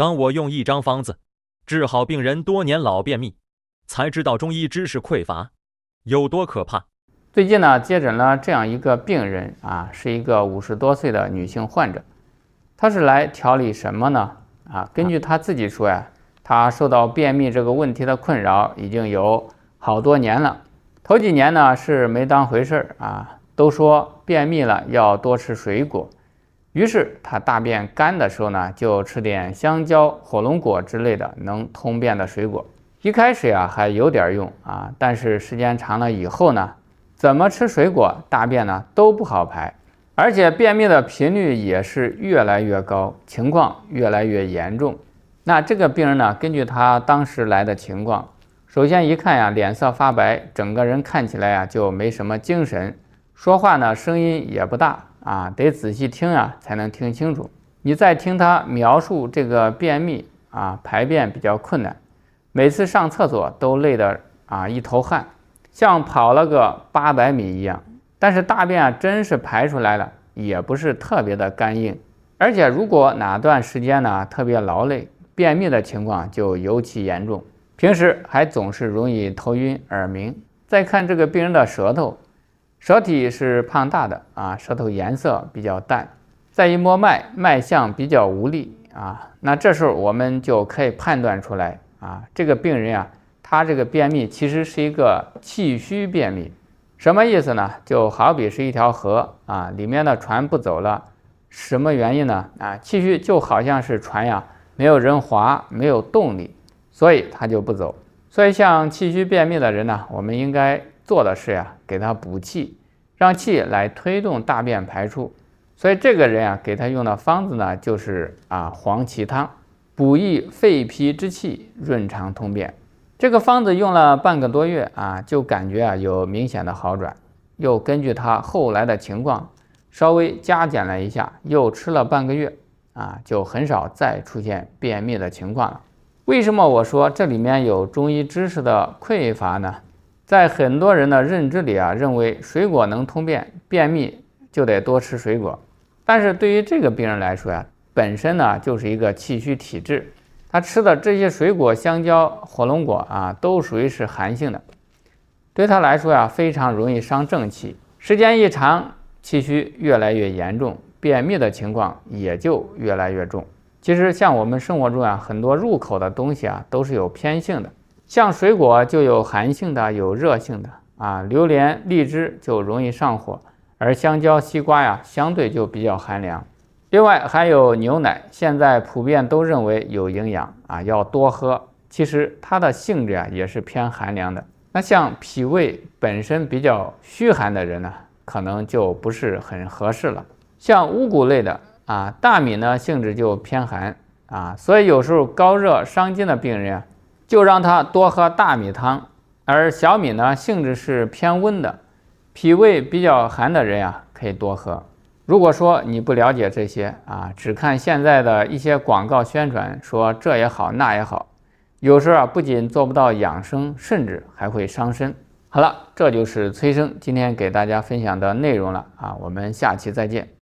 当我用一张方子治好病人多年老便秘，才知道中医知识匮乏有多可怕。最近呢，接诊了这样一个病人啊，是一个五十多岁的女性患者。她是来调理什么呢？啊，根据她自己说呀，她受到便秘这个问题的困扰已经有好多年了。头几年呢是没当回事儿啊，都说便秘了要多吃水果。于是他大便干的时候呢，就吃点香蕉、火龙果之类的能通便的水果。一开始呀还有点用啊，但是时间长了以后呢，怎么吃水果大便呢都不好排，而且便秘的频率也是越来越高，情况越来越严重。那这个病人呢，根据他当时来的情况，首先一看呀，脸色发白，整个人看起来呀就没什么精神，说话呢声音也不大。啊，得仔细听啊，才能听清楚。你再听他描述这个便秘啊，排便比较困难，每次上厕所都累得啊一头汗，像跑了个八百米一样。但是大便啊真是排出来了，也不是特别的干硬。而且如果哪段时间呢特别劳累，便秘的情况就尤其严重。平时还总是容易头晕耳鸣。再看这个病人的舌头。舌体是胖大的啊，舌头颜色比较淡，再一摸脉，脉象比较无力啊。那这时候我们就可以判断出来啊，这个病人啊，他这个便秘其实是一个气虚便秘。什么意思呢？就好比是一条河啊，里面的船不走了，什么原因呢？啊，气虚就好像是船呀，没有人划，没有动力，所以他就不走。所以像气虚便秘的人呢，我们应该。做的是呀，给他补气，让气来推动大便排出。所以这个人啊，给他用的方子呢，就是啊黄芪汤，补益肺脾之气，润肠通便。这个方子用了半个多月啊，就感觉啊有明显的好转。又根据他后来的情况，稍微加减了一下，又吃了半个月啊，就很少再出现便秘的情况了。为什么我说这里面有中医知识的匮乏呢？在很多人的认知里啊，认为水果能通便，便秘就得多吃水果。但是对于这个病人来说呀，本身呢就是一个气虚体质，他吃的这些水果，香蕉、火龙果啊，都属于是寒性的，对他来说呀，非常容易伤正气。时间一长，气虚越来越严重，便秘的情况也就越来越重。其实像我们生活中啊，很多入口的东西啊，都是有偏性的。像水果就有寒性的，有热性的啊，榴莲、荔枝就容易上火，而香蕉、西瓜呀，相对就比较寒凉。另外还有牛奶，现在普遍都认为有营养啊，要多喝。其实它的性质啊也是偏寒凉的。那像脾胃本身比较虚寒的人呢，可能就不是很合适了。像五谷类的啊，大米呢性质就偏寒啊，所以有时候高热伤津的病人啊。就让他多喝大米汤，而小米呢，性质是偏温的，脾胃比较寒的人啊，可以多喝。如果说你不了解这些啊，只看现在的一些广告宣传，说这也好那也好，有时啊，不仅做不到养生，甚至还会伤身。好了，这就是崔生今天给大家分享的内容了啊，我们下期再见。